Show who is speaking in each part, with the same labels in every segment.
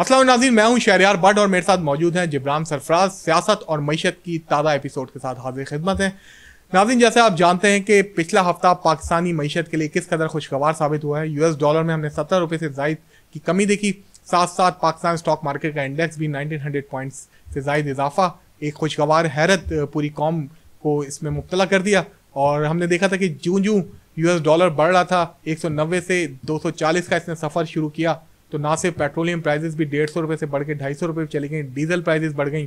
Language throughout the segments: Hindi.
Speaker 1: असला नाजीन मैं हूँ शहरियार बट और मेरे साथ मौजूद हैं जिब्राम सरफराज सियासत और मीशत की ताज़ा एपिसोड के साथ हाजिर खिदमत है नाजीन जैसे आप जानते हैं कि पिछला हफ्ता पाकिस्तानी मीशत के लिए किस कदर खुशगवार साबित हुआ है यू एस डॉलर में हमने सत्तर रुपये से जायद की कमी देखी साथ साथ पाकिस्तान स्टॉक मार्केट का इंडेक्स भी नाइनटीन हंड्रेड पॉइंट्स से जायद इजाफा एक खुशगवार हैरत पूरी कौम को इसमें मुबतला कर दिया और हमने देखा था कि जूँ जूँ यू एस डॉलर बढ़ रहा था एक सौ नब्बे से दो सौ चालीस का इसने सफ़र शुरू किया तो ना सिर्फ पेट्रोलियम प्राइजेस भी डेढ़ सौ रुपये से बढ़ के ढाई सौ रुपये चली गई डीजल प्राइजेस बढ़ गई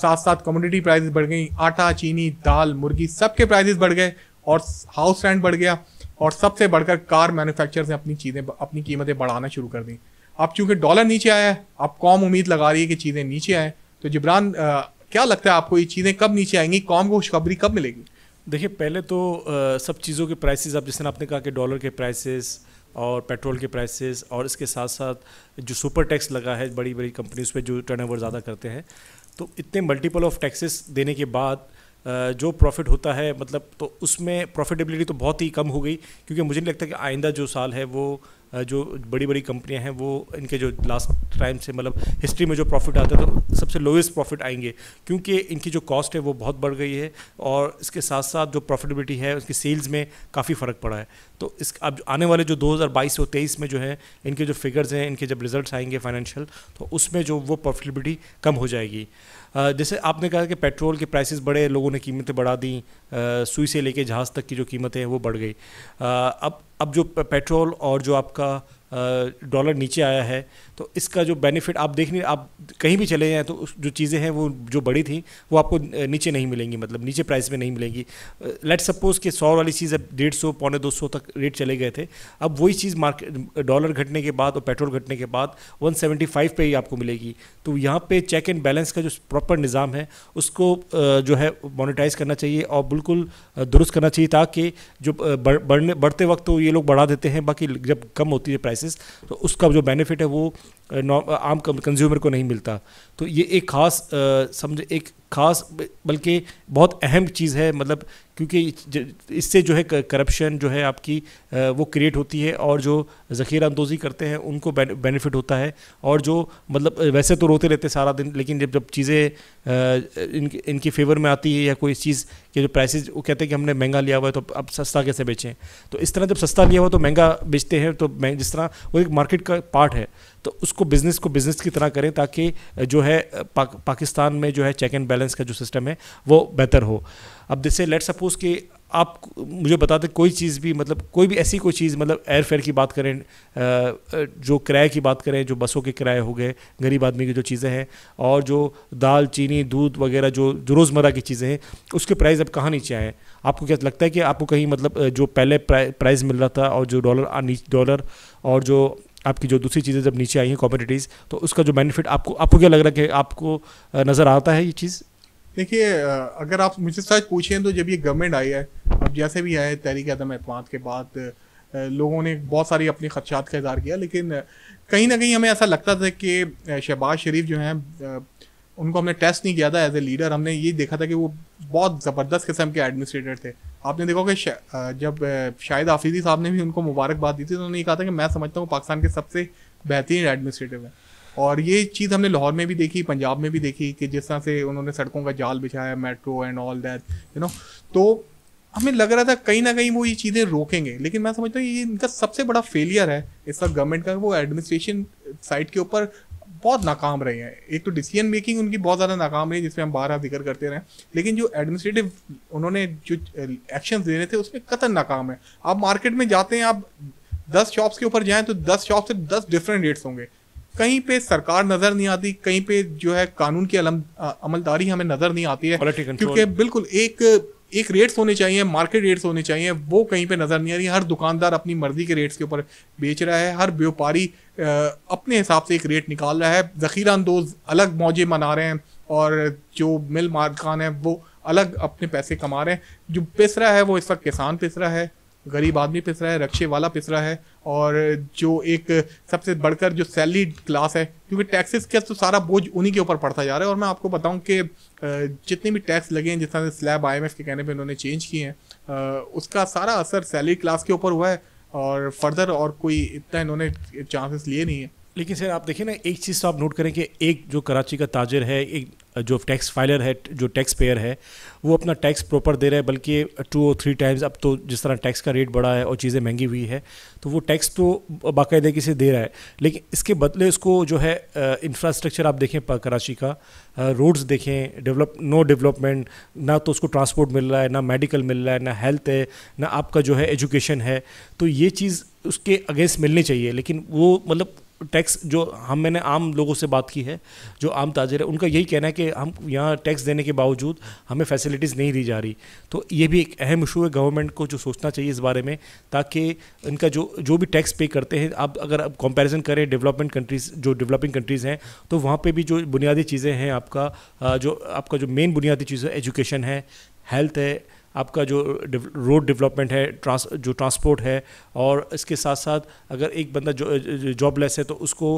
Speaker 1: साथ साथ कमोडिटी प्राइजेस बढ़ गई आटा चीनी दाल मुर्गी सब के प्राइजेस बढ़ गए और हाउस रेंट बढ़ गया और सबसे बढ़कर कार मैन्युफैक्चर ने अपनी चीज़ें अपनी कीमतें बढ़ाना शुरू कर दी अब चूंकि डॉलर नीचे आया है अब कॉम उम्मीद लगा रही है कि चीज़ें नीचे आएँ तो जिब्रान क्या लगता है आपको ये चीज़ें कब नीचे आएंगी कॉम को खुशखबरी कब मिलेगी
Speaker 2: देखिए पहले तो आ, सब चीज़ों के प्राइसेस अब जिसने जिस तरह आपने कहा कि डॉलर के प्राइसेस और पेट्रोल के प्राइसेस और इसके साथ साथ जो सुपर टैक्स लगा है बड़ी बड़ी कंपनीज पे जो टर्नओवर ज़्यादा करते हैं तो इतने मल्टीपल ऑफ टैक्सेस देने के बाद जो प्रॉफिट होता है मतलब तो उसमें प्रॉफिटेबिलिटी तो बहुत ही कम हो गई क्योंकि मुझे नहीं लगता कि आइंदा जो साल है वो जो बड़ी बड़ी कंपनियां हैं वो इनके जो लास्ट टाइम से मतलब हिस्ट्री में जो प्रॉफिट आते हैं तो सबसे लोएस्ट प्रॉफिट आएंगे क्योंकि इनकी जो कॉस्ट है वो बहुत बढ़ गई है और इसके साथ साथ जो प्रॉफिटेबिलिटी है उसकी सेल्स में काफ़ी फ़र्क पड़ा है तो इस अब आने वाले जो 2022 और 23 में जो है इनके जो फिगर्स हैं इनके जब रिजल्ट्स आएंगे फाइनेंशियल तो उसमें जो वो प्रॉफिटेबिलिटी कम हो जाएगी जैसे आपने कहा कि पेट्रोल के प्राइसेस बढ़े लोगों ने कीमतें बढ़ा दी सुई से लेके जहाज़ तक की जो कीमतें हैं वो बढ़ गई अब अब जो पेट्रोल और जो आपका डॉलर नीचे आया है तो इसका जो बेनिफिट आप देखने आप कहीं भी चले जाएँ तो जो चीज़ें हैं वो जो बड़ी थी वो आपको नीचे नहीं मिलेंगी मतलब नीचे प्राइस में नहीं मिलेंगी लेट सपोज कि सौ वाली चीज़ अब डेढ़ सौ पौने दो सौ तक रेट चले गए थे अब वही चीज़ मार्केट डॉलर घटने के बाद और पेट्रोल घटने के बाद वन सेवेंटी फाइव पर ही आपको मिलेगी तो यहाँ पर चेक एंड बैलेंस का जो प्रॉपर निज़ाम है उसको जो है मोनिटाइज करना चाहिए और बिल्कुल दुरुस्त करना चाहिए ताकि जो बढ़ने बढ़ते वक्त तो ये लोग बढ़ा देते हैं बाकी जब कम होती है प्राइस प्राइसेस तो उसका जो बेनिफिट है वो आम कंज्यूमर को नहीं मिलता तो ये एक खास समझ एक खास बल्कि बहुत अहम चीज़ है मतलब क्योंकि इससे जो है करप्शन जो है आपकी वो क्रिएट होती है और जो ज़ख़ीरा अंदोज़ी करते हैं उनको बेनिफिट होता है और जो मतलब वैसे तो रोते रहते सारा दिन लेकिन जब जब चीज़ें इन, इनकी फेवर में आती है या कोई चीज़ के जो प्राइसेज वो कहते हैं कि हमने महंगा लिया हुआ है तो अब सस्ता कैसे बेचें तो इस तरह जब सस्ता लिया हुआ तो महंगा बेचते हैं तो जिस तरह वो एक मार्केट का पार्ट है तो उसको बिज़नेस को बिज़नेस की तरह करें ताकि जो है पा, पाकिस्तान में जो है चेक एंड बैलेंस का जो सिस्टम है वो बेहतर हो अब जैसे लेट सपोज़ कि आप मुझे बता दें कोई चीज़ भी मतलब कोई भी ऐसी कोई चीज़ मतलब एयर फेयर की बात करें जो किराए की बात करें जो बसों के किराए हो गए गरीब आदमी की जो चीज़ें हैं और जो दाल चीनी दूध वगैरह जो, जो रोज़मर्रा की चीज़ें हैं उसके प्राइस अब कहाँ नीचे आए आपको क्या लगता है कि आपको कहीं मतलब जो पहले प्राइस मिल रहा था और जो डॉलर डॉलर और जो आपकी जो दूसरी चीज़ें जब नीचे आई हैं कॉमोडिटीज़ तो उसका जो बेनिफिट आपको आपको क्या लग रहा है कि आपको नज़र आता है ये चीज़ देखिए अगर आप मुझसे सच पूछें तो जब ये गवर्नमेंट
Speaker 1: आई है अब जैसे भी आए तहरीक आदम एतमाद के बाद लोगों ने बहुत सारी अपने खदशात का इजहार किया लेकिन कहीं ना कहीं हमें ऐसा लगता था कि शहबाज शरीफ जो हैं उनको हमने टेस्ट नहीं किया था एज ए लीडर हमने ये देखा था कि वो बहुत ज़बरदस्त किस्म के एडमिनिस्ट्रेटर थे आपने देखा कि जब शाहिद आफरीदी साहब ने भी उनको मुबारकबाद दी थी तो उन्होंने कहा था कि मैं समझता हूँ पाकिस्तान के सबसे बेहतरीन एडमिनिस्ट्रेटिव है और ये चीज़ हमने लाहौर में भी देखी पंजाब में भी देखी कि जिस तरह से उन्होंने सड़कों का जाल बिछाया metro and all that you know तो हमें लग रहा था कहीं ना कहीं वो ये चीज़ें रोकेंगे लेकिन मैं समझता हूँ ये इनका सबसे बड़ा फेलियर है इस वक्त गवर्नमेंट का वो एडमिनिस्ट्रेशन साइड के ऊपर बहुत नाकाम रहे हैं एक तो डिसीजन मेकिंग उनकी बहुत ज़्यादा नाकाम रही है जिसमें हम बार बार जिक्र करते रहे लेकिन जो एडमिनिस्ट्रेटिव उन्होंने जो एक्शन दे रहे थे उसमें कतन नाकाम है आप मार्केट में जाते हैं आप दस शॉप्स के ऊपर जाएं तो दस शॉप से दस डिफरेंट रेट्स होंगे कहीं पे सरकार नजर नहीं आती कहीं पे जो है कानून की अलम, अमलदारी हमें नजर नहीं आती है क्योंकि बिल्कुल एक एक रेट्स होने चाहिए मार्केट रेट्स होने चाहिए वो कहीं पे नज़र नहीं आ रही हर दुकानदार अपनी मर्ज़ी के रेट्स के ऊपर बेच रहा है हर व्यापारी अपने हिसाब से एक रेट निकाल रहा है ज़खीरा अंदोज अलग मौजे मना रहे हैं और जो मिल मालकान है वो अलग अपने पैसे कमा रहे हैं जो पिस रहा है वो इस वक्त किसान पिस रहा है गरीब आदमी पिस रहा है रक्षे वाला पिस रहा है और जो एक सबसे बढ़कर जो सैलरी क्लास है क्योंकि टैक्सेस का तो सारा बोझ उन्हीं के ऊपर पड़ता जा रहा है और मैं आपको बताऊं कि जितने भी टैक्स लगे हैं जिस तरह से स्लैब आईएमएफ के कहने पे उन्होंने चेंज किए हैं उसका सारा असर सैलरी क्लास के ऊपर हुआ है और फर्दर और कोई इतना इन्होंने चांसेस
Speaker 2: लिए नहीं है लेकिन सर आप देखिए ना एक चीज़ तो आप नोट करें कि एक जो कराची का ताजर है एक जो टैक्स फाइलर है जो टैक्स पेयर है वो अपना टैक्स प्रॉपर दे रहा है बल्कि टू और थ्री टाइम्स अब तो जिस तरह टैक्स का रेट बढ़ा है और चीज़ें महंगी हुई है तो वो टैक्स तो बाकायदगी से दे रहा है लेकिन इसके बदले उसको जो है इंफ्रास्ट्रक्चर आप देखें कराची का रोड्स देखें डेवलप नो डेवलपमेंट ना तो उसको ट्रांसपोर्ट मिल रहा है ना मेडिकल मिल रहा है ना हेल्थ है ना आपका जो है एजुकेशन है तो ये चीज़ उसके अगेंस्ट मिलनी चाहिए लेकिन वो मतलब टैक्स जो हम मैंने आम लोगों से बात की है जो आम ताजर है उनका यही कहना है कि हम यहाँ टैक्स देने के बावजूद हमें फैसिलिटीज़ नहीं दी जा रही तो ये भी एक अहम इशू है गवर्नमेंट को जो सोचना चाहिए इस बारे में ताकि इनका जो जो भी टैक्स पे करते हैं आप अगर आप कंपेरिज़न करें डेवलपमेंट कंट्रीज़ जो डेवलपिंग कंट्रीज़ हैं तो वहाँ पर भी जो बुनियादी चीज़ें हैं आपका जो आपका जो मेन बुनियादी चीज़ है एजुकेशन है हेल्थ है आपका जो रोड डेवलपमेंट है ट्रांस जो ट्रांसपोर्ट है और इसके साथ साथ अगर एक बंदा जॉबलेस है तो उसको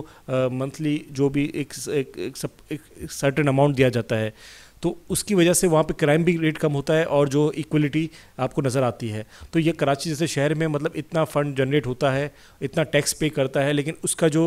Speaker 2: मंथली जो भी एक, एक सर्टन अमाउंट दिया जाता है तो उसकी वजह से वहाँ पे क्राइम भी रेट कम होता है और जो इक्वलिटी आपको नज़र आती है तो ये कराची जैसे शहर में मतलब इतना फ़ंड जनरेट होता है इतना टैक्स पे करता है लेकिन उसका जो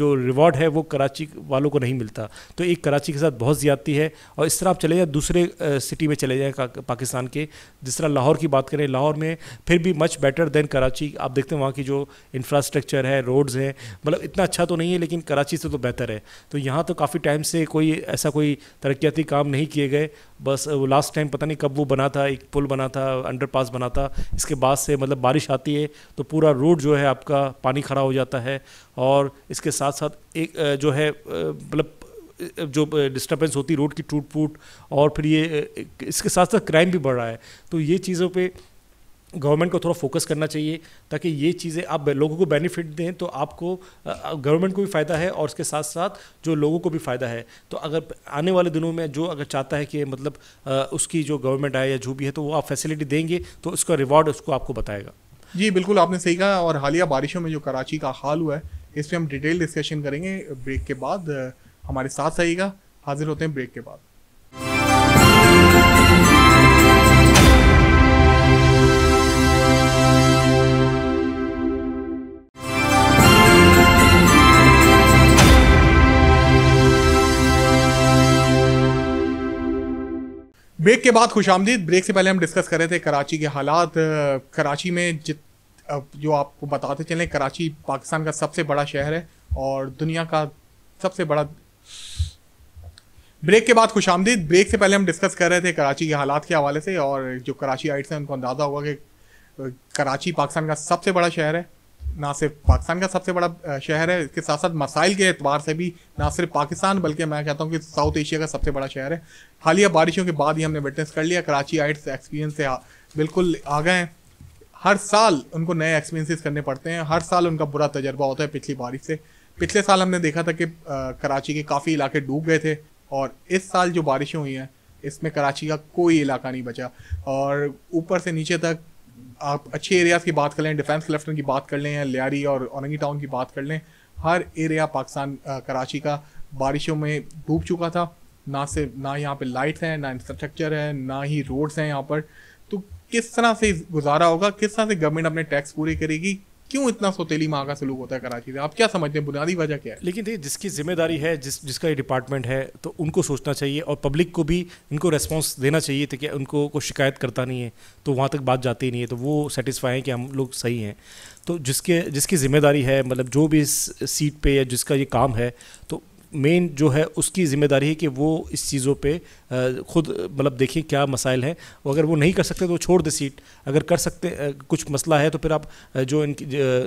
Speaker 2: जो रिवॉर्ड है वो कराची वालों को नहीं मिलता तो एक कराची के साथ बहुत ज़्यादती है और इस तरह आप चले जाए दूसरे सिटी में चले जाएँ पाकिस्तान के जिस तरह लाहौर की बात करें लाहौर में फिर भी मच बेटर देन कराची आप देखते हैं वहाँ की जो इंफ्रास्ट्रक्चर है रोड्स हैं मतलब इतना अच्छा तो नहीं है लेकिन कराची से तो बेहतर है तो यहाँ तो काफ़ी टाइम से कोई ऐसा कोई तरक्याती काम नहीं किए गए बस वो लास्ट टाइम पता नहीं कब वो बना था एक पुल बना था अंडर पास बना था इसके बाद से मतलब बारिश आती है तो पूरा रोड जो है आपका पानी खड़ा हो जाता है और इसके साथ साथ एक जो है मतलब जो डिस्टर्बेंस होती रोड की टूट फूट और फिर ये इसके साथ साथ क्राइम भी बढ़ रहा है तो ये चीज़ों पे गवर्नमेंट को थोड़ा फोकस करना चाहिए ताकि ये चीज़ें आप लोगों को बेनिफिट दें तो आपको गवर्नमेंट को भी फ़ायदा है और उसके साथ साथ जो लोगों को भी फ़ायदा है तो अगर आने वाले दिनों में जो अगर चाहता है कि मतलब उसकी जो गवर्नमेंट आए या जो भी है तो वो आप फैसिलिटी देंगे तो उसका रिवॉर्ड उसको आपको बताएगा
Speaker 1: जी बिल्कुल आपने सही कहा और हालिया बारिशों में जो कराची का हाल हुआ है इस पर हम डिटेल डिस्कशन करेंगे ब्रेक के बाद हमारे साथ आइएगा हाजिर होते हैं ब्रेक के बाद ब्रेक के बाद खुश आमदीद ब्रेक से पहले हम डिस्कस कर रहे थे कराची के हालात कराची में जित जो आपको बताते चलें कराची पाकिस्तान का सबसे बड़ा शहर है और दुनिया का सबसे बड़ा ब्रेक के बाद खुश आमदीद ब्रेक से पहले हम डिस्कस कर रहे थे कराची के हालात के हवाले से और जो कराची आइट्स हैं उनको अंदाज़ा हुआ कि कराची पाकिस्तान का सबसे बड़ा शहर है ना सिर्फ पाकिस्तान का सबसे बड़ा शहर है इसके साथ साथ मसाइल के एतबार से भी ना सिर्फ पाकिस्तान बल्कि मैं कहता हूँ कि साउथ एशिया का सबसे बड़ा शहर है हालिया बारिशों के बाद ही हमने विटनेस कर लिया कराची आइट्स एक्सपीरियंस से बिल्कुल आ गए हैं हर साल उनको नए एक्सपीरियंसिस करने पड़ते हैं हर साल उनका बुरा तजर्बा होता है पिछली बारिश से पिछले साल हमने देखा था कि कराची के काफ़ी इलाके डूब गए थे और इस साल जो बारिशें हुई हैं इसमें कराची का कोई इलाका नहीं बचा और ऊपर से नीचे तक आप अच्छे एरियाज़ की बात कर लें डिफेंस क्लस्टर की बात कर लें लियारी और औरंगी टाउन की बात कर लें हर एरिया पाकिस्तान कराची का बारिशों में डूब चुका था ना से ना यहाँ पे लाइट्स हैं ना इंफ्रास्ट्रक्चर है ना ही रोड्स हैं यहाँ पर तो किस तरह से गुजारा होगा किस तरह से गवर्नमेंट अपने टैक्स पूरे करेगी क्यों इतना सोतेली माँ का सलूक होता है
Speaker 2: कराची से आप क्या समझते हैं बुनियादी वजह क्या है लेकिन देखिए जिसकी जिम्मेदारी है जिस जिसका ये डिपार्टमेंट है तो उनको सोचना चाहिए और पब्लिक को भी इनको रेस्पॉन्स देना चाहिए कि उनको कोई शिकायत करता नहीं है तो वहाँ तक बात जाती नहीं है तो वो सेटिस्फाई हैं कि हम लोग सही हैं तो जिसके जिसकी जिम्मेदारी है मतलब जो भी इस सीट पे या जिसका ये काम है तो मेन जो है उसकी ज़िम्मेदारी है कि वो इस चीज़ों पे ख़ुद मतलब देखें क्या मसाइल हैं अगर वो नहीं कर सकते तो छोड़ दें सीट अगर कर सकते कुछ मसला है तो फिर आप जो इन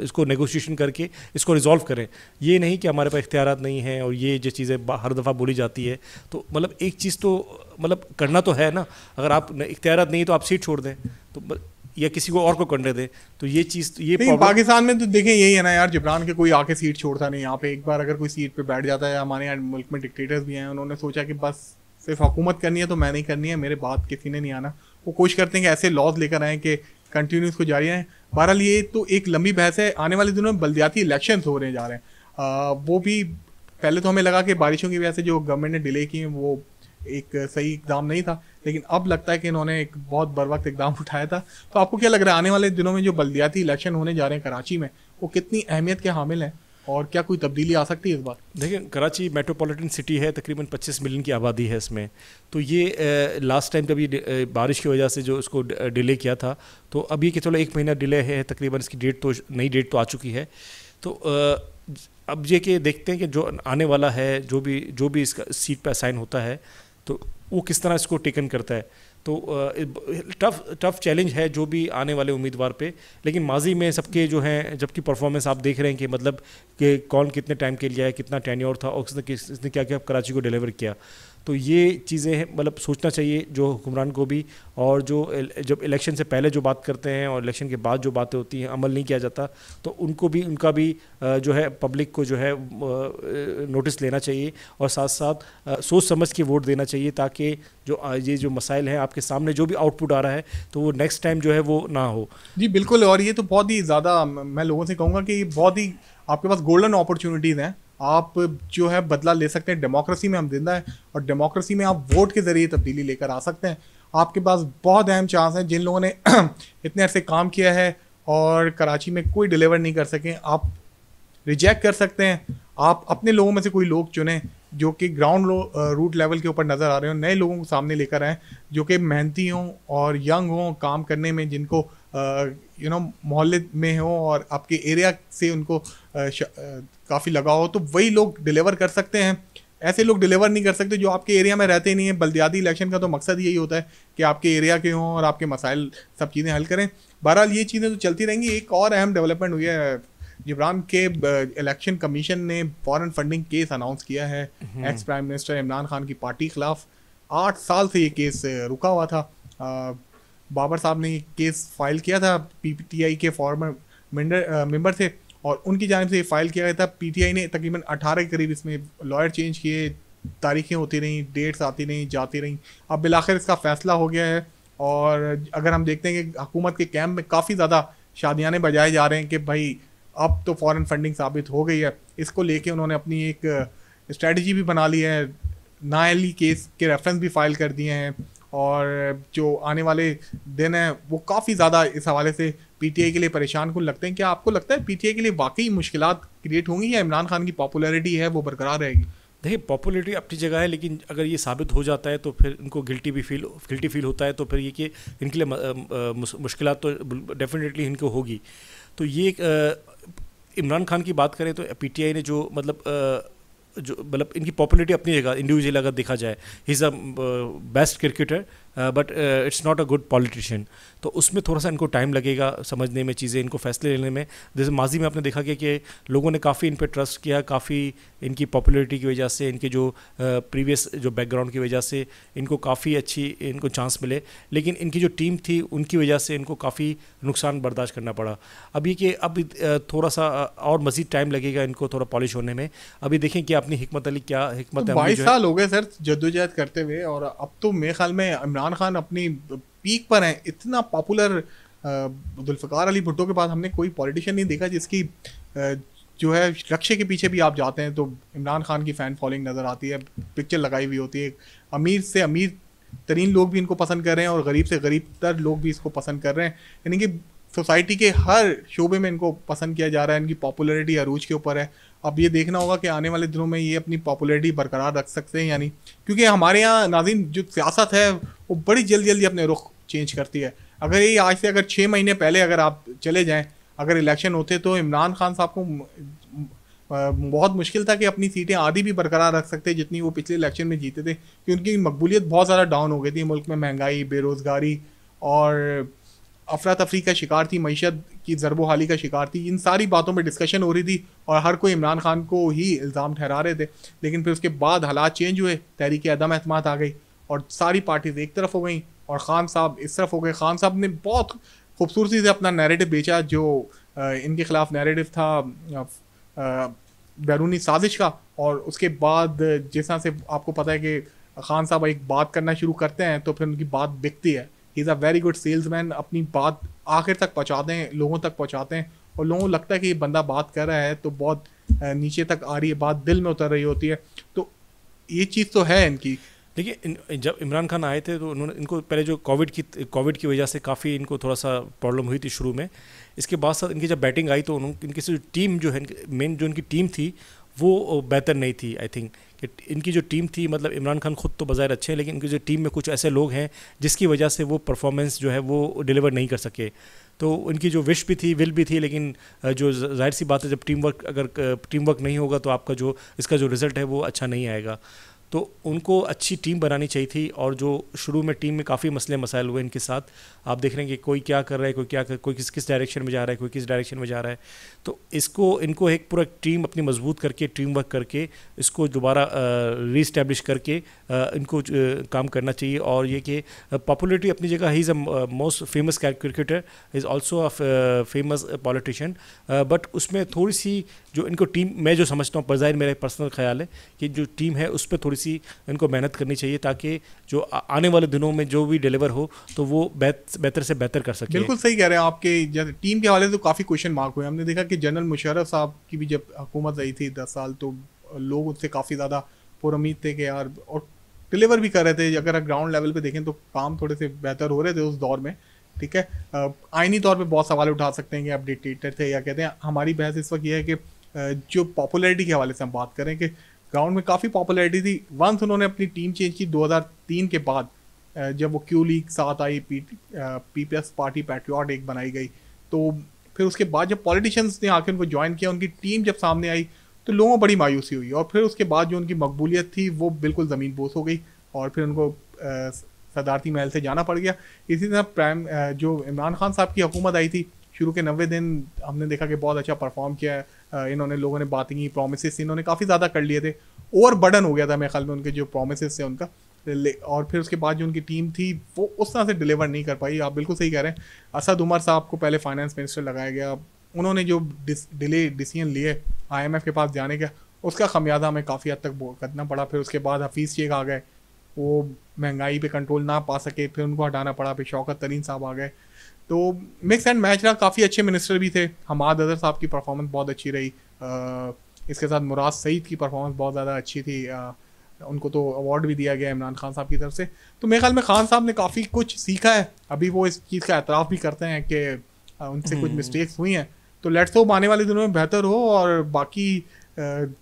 Speaker 2: इसको नेगोशिएशन करके इसको रिजॉल्व करें ये नहीं कि हमारे पास इख्तियार नहीं हैं और ये जो चीज़ें हर दफ़ा बोली जाती है तो मतलब एक चीज़ तो मतलब करना तो है ना अगर आप इख्तियार नहीं तो आप सीट छोड़ दें तो या किसी को और को करने दे तो ये चीज़ तो ये पाकिस्तान में तो देखें यही है ना यार जिब्रान के
Speaker 1: कोई आके सीट छोड़ता नहीं यहाँ पे एक बार अगर कोई सीट पे बैठ जाता है हमारे यहाँ मुल्क में डिक्टेटर्स भी हैं उन्होंने सोचा कि बस सिर्फ हुकूमत करनी है तो मैं नहीं करनी है मेरे बात किसी ने नहीं आना वो कोशिश करते हैं कि ऐसे लॉज लेकर आएँ कि कंटिन्यू इसको जारी रहें बहरहाल ये तो एक लंबी बहस है आने वाले दिनों में बलदियाती इलेक्शन हो रहे जा रहे हैं वो भी पहले तो हमें लगा कि बारिशों की वजह से जो गवर्नमेंट ने डिले की है वो एक सही इकदाम नहीं था लेकिन अब लगता है कि इन्होंने एक बहुत बर वक्त इकदाम उठाया था तो आपको क्या लग रहा है आने वाले दिनों में जो बल्दियाती इलेक्शन होने जा रहे हैं कराची में वो कितनी अहमियत के हामिल हैं और क्या कोई तब्दीली आ सकती है इस बार
Speaker 2: देखिए कराची मेट्रोपॉलिटन सिटी है तकरीबन 25 मिलियन की आबादी है इसमें तो ये लास्ट टाइम जब ये बारिश की वजह से जो इसको डिले किया था तो अभी कि चलो एक महीना डिले है तकरीबन इसकी डेट तो नई डेट तो आ चुकी है तो अब ये कि देखते हैं कि जो आने वाला है जो भी जो भी इसका सीट पर असाइन होता है तो वो किस तरह इसको टेकन करता है तो टफ टफ चैलेंज है जो भी आने वाले उम्मीदवार पे लेकिन माजी में सबके जो हैं जबकि परफॉर्मेंस आप देख रहे हैं कि मतलब कि कौन कितने टाइम के लिए आया कितना टेन्योर था और किसने किसने क्या क्या कराची को डिलीवर किया तो ये चीज़ें मतलब सोचना चाहिए जो हुक्मरान को भी और जो जब इलेक्शन से पहले जो बात करते हैं और इलेक्शन के बाद जो बातें होती हैं अमल नहीं किया जाता तो उनको भी उनका भी जो है पब्लिक को जो है नोटिस लेना चाहिए और साथ साथ सोच समझ के वोट देना चाहिए ताकि जो ये जो मसाइल हैं आपके सामने जो भी आउटपुट आ रहा है तो वो नेक्स्ट टाइम जो है वो ना हो जी बिल्कुल और ये तो बहुत ही ज़्यादा मैं लोगों से कहूँगा कि बहुत ही
Speaker 1: आपके पास गोल्डन अपॉर्चुनिटीज़ हैं आप जो है बदला ले सकते हैं डेमोक्रेसी में हम जिंदा है और डेमोक्रेसी में आप वोट के ज़रिए तब्दीली लेकर आ सकते हैं आपके पास बहुत अहम चांस हैं जिन लोगों ने इतने अरसे काम किया है और कराची में कोई डिलीवर नहीं कर सकें आप रिजेक्ट कर सकते हैं आप अपने लोगों में से कोई लोग चुने जो कि ग्राउंड रूट लेवल के ऊपर नज़र आ रहे हो नए लोगों को सामने लेकर आएँ जो कि मेहनती हों और यंग हों काम करने में जिनको यू नो मोहल्ले में हों और आपके एरिया से उनको काफ़ी लगाव हो तो वही लोग डिलीवर कर सकते हैं ऐसे लोग डिलीवर नहीं कर सकते जो आपके एरिया में रहते नहीं हैं बल्दियाती इलेक्शन का तो मकसद यही होता है कि आपके एरिया के हों और आपके मसाइल सब चीज़ें हल करें बहरहाल ये चीज़ें तो चलती रहेंगी एक और अहम डेवलपमेंट हुई है जबराम के इलेक्शन कमीशन ने फॉरेन फंडिंग केस अनाउंस किया है ex prime minister Imran Khan की पार्टी खिलाफ आठ साल से ये केस रुका हुआ था बाबर साहब ने ये केस फाइल किया था पीपीटीआई के फॉर्मर मेंबर थे और उनकी जानब से ये फाइल किया गया था पीटीआई ने तकरीबन अठारह के करीब इसमें लॉयर चेंज किए तारीखें होती रहीं डेट्स आती रहीं जाती रहीं अब बिलाखिर इसका फैसला हो गया है और अगर हम देखते हैं कि हुकूमत के कैम्प में काफ़ी ज़्यादा शादियाने बजाए जा रहे हैं कि भाई अब तो फॉरेन फंडिंग साबित हो गई है इसको लेके उन्होंने अपनी एक स्ट्रेटजी भी बना ली है नायली केस के रेफरेंस भी फाइल कर दिए हैं और जो आने वाले दिन हैं वो काफ़ी ज़्यादा इस हवाले से पीटीआई के लिए परेशान कौन लगते हैं क्या आपको लगता है पीटीआई के लिए वाकई मुश्किल
Speaker 2: क्रिएट होंगी या इमरान खान की पॉपुलैरिटी है वो बरकरार रहेगी देखिए पॉपुलरिटी अपनी जगह है लेकिन अगर ये साबित हो जाता है तो फिर इनको गिल्टी भी फील गिल्टी फील होता है तो फिर ये कि इनके लिए मुश्किल तो डेफिनेटली इनको होगी तो ये इमरान खान की बात करें तो पीटीआई ने जो मतलब जो मतलब इनकी पॉपुलरिटी अपनी जगह इंडिविजुअल अगर देखा जाए he is a best cricketer but it's not a good politician तो उसमें थोड़ा सा इनको टाइम लगेगा समझने में चीज़ें इनको फैसले लेने में जैसे माजी में आपने देखा कि, कि लोगों ने काफ़ी इन पर ट्रस्ट किया काफ़ी इनकी पॉपुलरिटी की वजह से इनके जो प्रीवियस uh, जो बैकग्राउंड की वजह से इनको काफ़ी अच्छी इनको चांस मिले लेकिन इनकी जो टीम थी उनकी वजह से इनको काफ़ी नुकसान बर्दाश्त करना पड़ा अभी कि अब uh, थोड़ा सा uh, और मज़ीद टाइम लगेगा इनको थोड़ा पॉलिश होने में अभी देखें कि अपनी हमत अली क्या हमत तो बाईस साल हो गए सर जद्दोजहद
Speaker 1: करते हुए और अब तो मेरे ख्याल में इमरान इमरान खान अपनी पीक पर हैं इतना पॉपुलर जुल्फ़ार अली भुट्टो के पास हमने कोई पॉलिटिशियन नहीं देखा जिसकी जो है रक्षे के पीछे भी आप जाते हैं तो इमरान खान की फ़ैन फॉलोइंग नज़र आती है पिक्चर लगाई हुई होती है अमीर से अमीर तरीन लोग भी इनको पसंद कर रहे हैं और गरीब से गरीब तर लोग भी इसको पसंद कर रहे हैं यानी कि सोसाइटी के हर शोबे में इनको पसंद किया जा रहा है इनकी पॉपुलरिटी अरूज के ऊपर है अब ये देखना होगा कि आने वाले दिनों में ये अपनी पॉपुलैरिटी बरकरार रख सकते हैं यानी क्योंकि हमारे यहाँ नाजिन जो सियासत है वो बड़ी जल्दी जल्दी अपने रुख चेंज करती है अगर ये आज से अगर छः महीने पहले अगर आप चले जाएँ अगर इलेक्शन होते तो इमरान खान साहब को बहुत मुश्किल था कि अपनी सीटें आधी भी बरकरार रख सकते जितनी वो पिछले इलेक्शन में जीते थे कि उनकी मकबूलियत बहुत ज़्यादा डाउन हो गई थी मुल्क में महंगाई बेरोज़गारी और अफरा तफरी का शिकार थी मीशत की जरबो हाली का शिकार थी इन सारी बातों पर डिस्कशन हो रही थी और हर कोई इमरान खान को ही इल्ज़ाम ठहरा रहे थे लेकिन फिर उसके बाद हालात चेंज हुए तहरीक अदम अहतम आ गई और सारी पार्टीज़ एक तरफ हो गई और ख़ान साहब इस तरफ हो गए ख़ान साहब ने बहुत खूबसूरती से अपना नैरेटिव बेचा जो इनके ख़िलाफ़ नैरेटिव था बैरूनी साजिश का और उसके बाद जिस तरह से आपको पता है कि खान साहब एक बात करना शुरू करते हैं तो फिर उनकी बात बिकती है he is a very good salesman अपनी बात आखिर तक पहुँचाते हैं लोगों तक पहुँचाते हैं और लोगों को लगता है कि ये बंदा बात कर रहा है तो बहुत
Speaker 2: नीचे तक आ रही है बात दिल में उतर रही होती है तो ये चीज़ तो है इनकी देखिए जब इमरान खान आए थे तो उन्होंने इनको पहले जो कोविड की कोविड की वजह से काफ़ी इनको थोड़ा सा प्रॉब्लम हुई थी शुरू में इसके बाद साथ इनकी जब बैटिंग आई तो उन्होंने इनकी से टीम जो है मेन जो इनकी टीम थी वो बेहतर नहीं थी आई थिंक कि इनकी जो टीम थी मतलब इमरान खान खुद तो बाज़ाहिर अच्छे हैं लेकिन इनकी जो टीम में कुछ ऐसे लोग हैं जिसकी वजह से वो परफॉर्मेंस जो है वो डिलीवर नहीं कर सके तो उनकी जो विश भी थी विल भी थी लेकिन जो जाहिर सी बात है जब टीम वर्क अगर टीम वर्क नहीं होगा तो आपका जो इसका जो रिज़ल्ट है वो अच्छा नहीं आएगा तो उनको अच्छी टीम बनानी चाहिए थी और जो शुरू में टीम में काफ़ी मसले मसाइल हुए इनके साथ आप देख रहे हैं कि कोई क्या कर रहा है कोई क्या कर कोई किस किस डायरेक्शन में जा रहा है कोई किस डायरेक्शन में जा रहा है तो इसको इनको एक पूरा टीम अपनी मजबूत करके टीम वर्क करके इसको दोबारा रीस्टैब्लिश करके इनको काम करना चाहिए और ये कि पॉपुलरिटी अपनी जगह he is a most famous cricketer is also a famous politician but उसमें थोड़ी सी जो इनको टीम मैं जो समझता हूँ बज़ाहिर मेरा पर्सनल ख्याल है कि जो टीम है उस पर थोड़ी सी इनको मेहनत करनी चाहिए ताकि जो आने वाले दिनों में जो भी डिलीवर हो तो वो बेहतर से बेहतर कर सके बिल्कुल
Speaker 1: सही कह रहे हैं आपके टीम के हवाले से तो काफ़ी क्वेश्चन मार्क हुए हमने देखा कि जनरल मुशरफ साहब की भी जब हुकूमत आई थी दस साल तो लोग उससे काफ़ी ज़्यादा पुरमीद थे कि यार और डिलीवर भी कर रहे थे अगर आप ग्राउंड लेवल पे देखें तो काम थोड़े से बेहतर हो रहे थे उस दौर में ठीक है आइनी तौर पे बहुत सवाल उठा सकते हैं कि आप डिक्टेटर थे या कहते हैं हमारी बहस इस वक्त यह है कि जो पॉपुलैरिटी के हवाले से हम बात करें कि ग्राउंड में काफ़ी पॉपुलैरिटी थी वंस उन्होंने अपनी टीम चेंज की 2003 के बाद जब वो क्यू लीग साथ I P PPS party patriot एक बनाई गई तो फिर उसके बाद जब पॉलिटिशियंस ने आके उनको ज्वाइन किया उनकी टीम जब सामने आई तो लोगों को बड़ी मायूसी हुई और फिर उसके बाद जो उनकी मकबूलियत थी वो बिल्कुल ज़मीन बोस हो गई और फिर उनको सदारती महल से जाना पड़ गया इसी तरह प्राइम जो इमरान खान साहब की हुकूमत आई थी शुरू के नब्बे दिन हमने देखा कि बहुत अच्छा परफॉर्म किया है इन्होंने लोगों ने बातें की प्रोमिस इन्होंने काफ़ी ज़्यादा कर लिए थे ओवर बर्डन हो गया था मेरे ख्याल में उनके जो प्रोमिस थे उनका और फिर उसके बाद जो उनकी टीम थी वो उस तरह से डिलीवर नहीं कर पाई आप बिल्कुल सही कह रहे हैं असद उमर साहब को पहले फाइनेंस मिनिस्टर लगाया गया उन्होंने जो डिस, डिले डिसीजन लिए आईएमएफ के पास जाने का उसका खमियाजा हमें काफ़ी हद तक करना पड़ा फिर उसके बाद हफीज़ शेख आ गए वो महंगाई पे कंट्रोल ना पा सके फिर उनको हटाना पड़ा फिर शौकत तरीन साहब आ गए तो मिक्स एंड मैच रहा काफ़ी अच्छे मिनिस्टर भी थे हमाद अजहर साहब की परफॉर्मेंस बहुत अच्छी रही आ, इसके साथ मुराद सईद की परफॉर्मेंस बहुत ज़्यादा अच्छी थी आ, उनको तो अवार्ड भी दिया गया इमरान खान साहब की तरफ से तो मेरे ख्याल में खान साहब ने काफ़ी कुछ सीखा है अभी वो इस चीज़ का एतराफ़ भी करते हैं कि उनसे कुछ मिस्टेक्स हम्म। हुई हैं तो लेट्स होप आने वाले दिनों में बेहतर हो और बाकी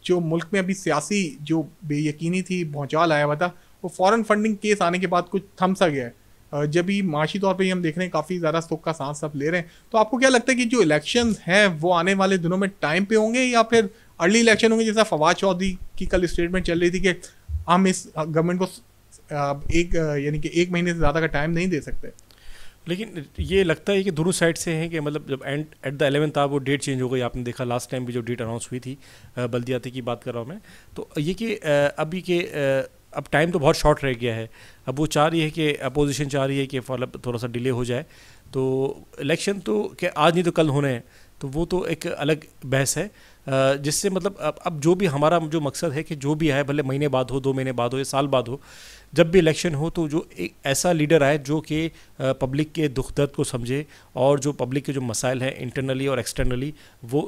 Speaker 1: जो मुल्क में अभी सियासी जो बेयकीनी थी भौचाल आया हुआ था वो फॉरेन फंडिंग केस आने के बाद कुछ थम सा गया है जब भी माशी तौर पर हम देख रहे हैं काफ़ी ज़्यादा सुख का सांस सब ले रहे हैं तो आपको क्या लगता है कि जो इलेक्शन हैं वो आने वाले दिनों में टाइम पे होंगे या फिर अर्ली इलेक्शन होंगे जैसा फवाद चौधरी की कल स्टेटमेंट चल रही थी कि हम इस गवर्नमेंट को एक यानी कि एक महीने से ज़्यादा का टाइम नहीं दे सकते
Speaker 2: लेकिन ये लगता है कि दोनों साइड से हैं कि मतलब जब एंड एट द एलेवंथ आप वो डेट चेंज हो गई आपने देखा लास्ट टाइम भी जो डेट अनाउंस हुई थी बल्दियाती की बात कर रहा हूँ मैं तो ये कि अभी के अब टाइम तो बहुत शॉर्ट रह गया है अब वो चाह रही है कि अपोजिशन चाह रही है कि मतलब थोड़ा सा डिले हो जाए तो इलेक्शन तो क्या आज नहीं तो कल होने हैं तो वो तो एक अलग बहस है जिससे मतलब अब जो भी हमारा जो मकसद है कि जो भी आए भले महीने बाद हो दो महीने बाद हो या साल बाद हो जब भी इलेक्शन हो तो जो एक ऐसा लीडर आए जो कि पब्लिक के दुख दर्द को समझे और जो पब्लिक के जो मसाइल हैं इंटरनली और एक्सटर्नली वो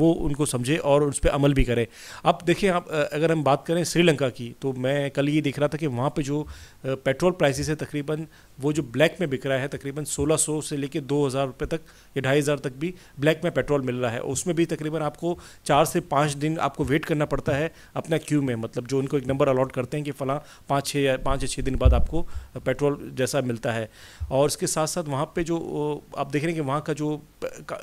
Speaker 2: वो उनको समझे और उस पर अमल भी करें अब देखिए आप अगर हम बात करें श्रीलंका की तो मैं कल ये देख रहा था कि वहाँ पर जो पेट्रोल प्राइसेस है तकरीबन वो जो ब्लैक में बिक रहा है तकरीबन 1600 से लेके 2000 रुपए तक या ढाई हज़ार तक भी ब्लैक में पेट्रोल मिल रहा है उसमें भी तकरीबन आपको चार से पाँच दिन आपको वेट करना पड़ता है अपना क्यू में मतलब जो उनको एक नंबर अलॉट करते हैं कि फ़लाँ पाँच छः या पाँच या छः दिन बाद आपको पेट्रोल जैसा मिलता है और इसके साथ साथ वहाँ पर जो आप देख रहे हैं कि वहाँ का जो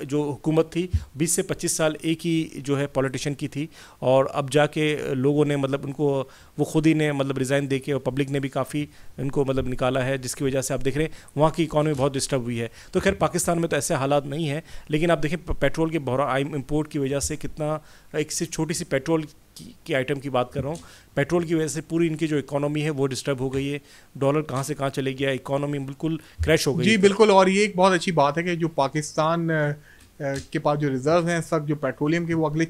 Speaker 2: जो हुकूमत थी बीस से पच्चीस साल एक ही जो है पॉलिटिशन की थी और अब जाके लोगों ने मतलब उनको वो खुद ही ने मतलब रिज़ाइन दे के और पब्लिक ने भी काफ़ी इनको मतलब निकाला है जिसकी वजह से आप देख रहे हैं वहाँ की इकानमी बहुत डिस्टर्ब हुई है तो खैर पाकिस्तान में तो ऐसे हालात नहीं है लेकिन आप देखें पेट्रोल के बहरा इम्पोर्ट की वजह से कितना एक से छोटी सी पेट्रोल की आइटम की बात कर रहा हूँ पेट्रोल की वजह से पूरी इनकी जो इकोनॉमी है वो डिस्टर्ब हो गई है डॉलर कहाँ से कहाँ चले गया इकोनॉमी बिल्कुल क्रैश हो गई जी बिल्कुल और ये एक बहुत अच्छी
Speaker 1: बात है कि जो पाकिस्तान के पास जो रिजर्व हैं सब जो पेट्रोलियम के वो अगले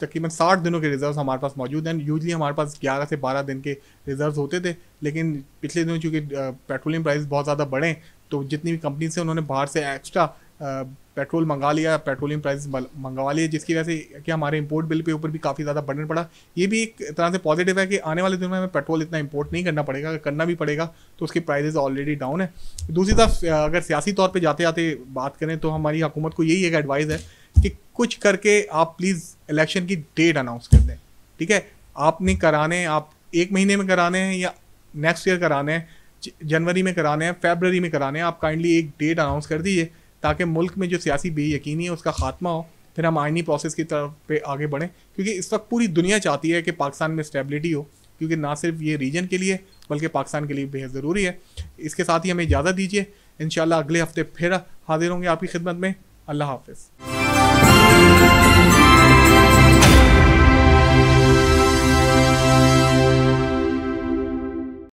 Speaker 1: तकरीबन साठ दिनों के रिज़र्व हमारे पास मौजूद हैं यूजली हमारे पास ग्यारह से बारह दिन के रिजर्व होते थे लेकिन पिछले दिनों चूँकि पेट्रोलियम प्राइस बहुत ज़्यादा बढ़े तो जितनी भी कंपनी से उन्होंने बाहर से एक्स्ट्रा पेट्रोल मंगा लिया पेट्रोलियम प्राइस मंगवा लिए जिसकी वजह से कि हमारे इंपोर्ट बिल के ऊपर भी काफ़ी ज़्यादा बढ़ना पड़ा ये भी एक तरह से पॉजिटिव है कि आने वाले दिनों में हमें पेट्रोल इतना इंपोर्ट नहीं करना पड़ेगा अगर करना भी पड़ेगा तो उसकी प्राइजेज ऑलरेडी डाउन है दूसरी तरफ अगर सियासी तौर पर जाते जाते बात करें तो हमारी हुकूमत को यही एक एडवाइस है कि कुछ करके आप प्लीज़ इलेक्शन की डेट अनाउंस कर दें ठीक है आपने कराने आप एक महीने में कराने हैं या नेक्स्ट ईयर कराने हैं जनवरी में कराने हैं फेबररी में कराने हैं आप काइंडली एक डेट अनाउंस कर दीजिए ताकि मुल्क में जो सियासी बेयकीनी है उसका खात्मा हो फिर हम आइनी प्रोसेस की तरफ पे आगे बढ़ें क्योंकि इस वक्त पूरी दुनिया चाहती है कि पाकिस्तान में स्टेबिलिटी हो क्योंकि ना सिर्फ ये रीजन के लिए बल्कि पाकिस्तान के लिए बेहद ज़रूरी है इसके साथ ही हमें इजाज़त दीजिए इन अगले हफ्ते फिर हाजिर होंगे आपकी खिदमत में अल्लाह हाफिज़